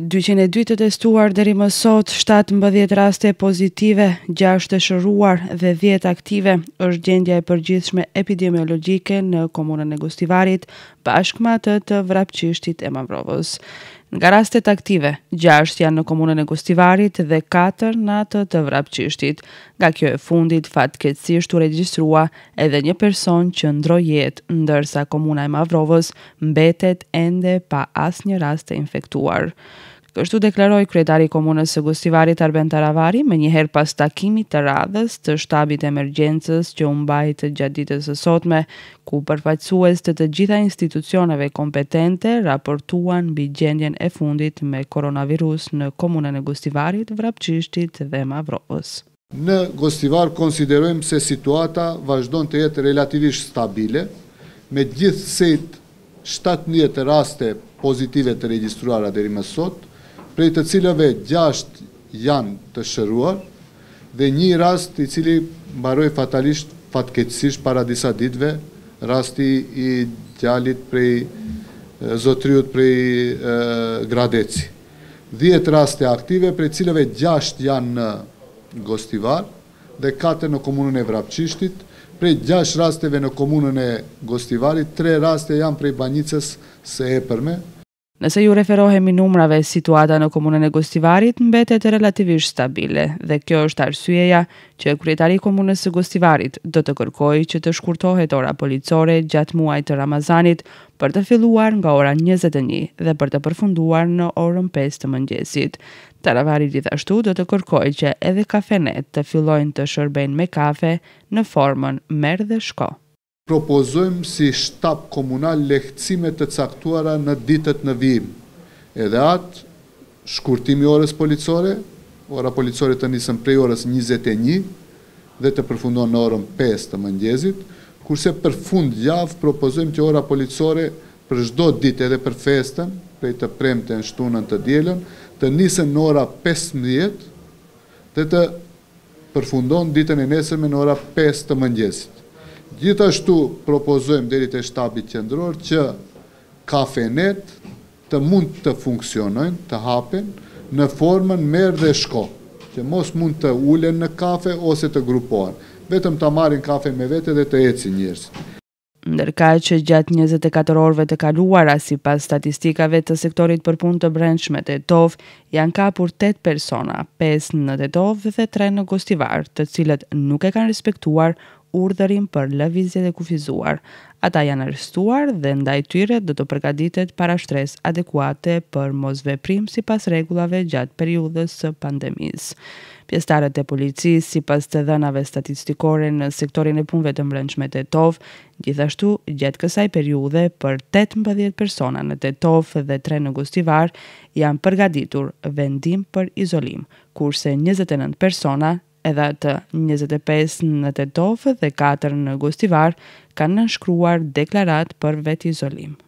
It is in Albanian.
202 të testuar deri më sot, 17 raste pozitive, 6 të shëruar dhe 10 aktive, është gjendja e përgjithshme epidemiologjike në komunën e Gustivarit, bashkë me atë të Vrapçishtit e Mavrovës. Nga rastet aktive, 6 janë në komunën e Gustivarit dhe 4 në atë të vrapqishtit. Nga kjo e fundit, fatë u registrua edhe një person që ndrojet, ndërsa komuna e Mavrovës mbetet ende pa as një rast të infektuar. Kështu deklaroi kryetari i komunës së Gustivarit Arben Taravari më herë pas takimit të radhës të shtabit emergjencës që u mbajt gjatë ditës së sotme, ku përfaqësues të të gjitha institucioneve kompetente raportuan mbi gjendjen e fundit me koronavirus në komunën e Gustivarit, Vrapçishtit dhe Mavrovës. Në Gostivar konsiderojmë se situata vazhdon të jetë relativisht stabile, me gjithë sejtë 17 raste pozitive të registruara dheri më sotë, prej të cilëve gjasht janë të shëruar dhe një rast i cili baroj fatalisht fatkecish para disa ditve rasti i gjallit prej zotriut prej gradeci. Djetë raste aktive prej cilëve gjasht janë në Gostivar dhe katër në komunën e Vrapqishtit prej gjasht rasteve në komunën e Gostivarit, tre raste janë prej banjicës se e përme Nëse ju referohemi numrave, situata në komunën e Gostivarit mbetet relativisht stabile dhe kjo është arsyeja që kryetari i komunës së Gostivarit do të kërkojë që të shkurtohet ora policore gjatë muajit të Ramazanit për të filluar nga ora 21 dhe për të përfunduar në orën 5 të mëngjesit. Taravari gjithashtu do të kërkojë që edhe kafenet të fillojnë të shërbejnë me kafe në formën merr dhe shko propozojmë si shtap komunal lehtësime të caktuara në ditët në vijim. Edhe atë, shkurtimi orës policore, ora policore të njësën prej orës 21 dhe të përfundon në orën 5 të mëndjezit, kurse për fund javë propozojmë që ora policore për shdo ditë edhe për festën, prej të premte të shtunën të djelën, të njësën në ora 15 dhe të përfundon ditën e nesërme në ora 5 të mëndjezit. Gjithashtu propozojmë deri të shtabit qëndror që kafenet të mund të funksionojnë, të hapen në formën merë dhe shko, që mos mund të ullen në kafe ose të grupohen, vetëm të marin kafe me vete dhe të eci njërës. Ndërka që gjatë 24 orve të kaluara si pas statistikave të sektorit për pun të brendshme të etov, janë kapur 8 persona, 5 në të etov dhe 3 në gostivar, të cilët nuk e kanë respektuar urdhërin për lëvizje dhe kufizuar. Ata janë arrestuar dhe ndaj tyre do të përgatitet para shtres adekuate për mosveprim sipas rregullave gjatë periudhës së pandemisë. Pjesëtarët e policisë sipas të dhënave statistikore në sektorin e punëve të mbrojtshme të Tetov, gjithashtu gjatë kësaj periudhe për 18 persona në Tetov dhe 3 në Gustivar janë përgatitur vendim për izolim, kurse 29 persona edhe të 25 në Tetovë dhe 4 në Gustivar, kanë nëshkruar deklarat për vetizolim.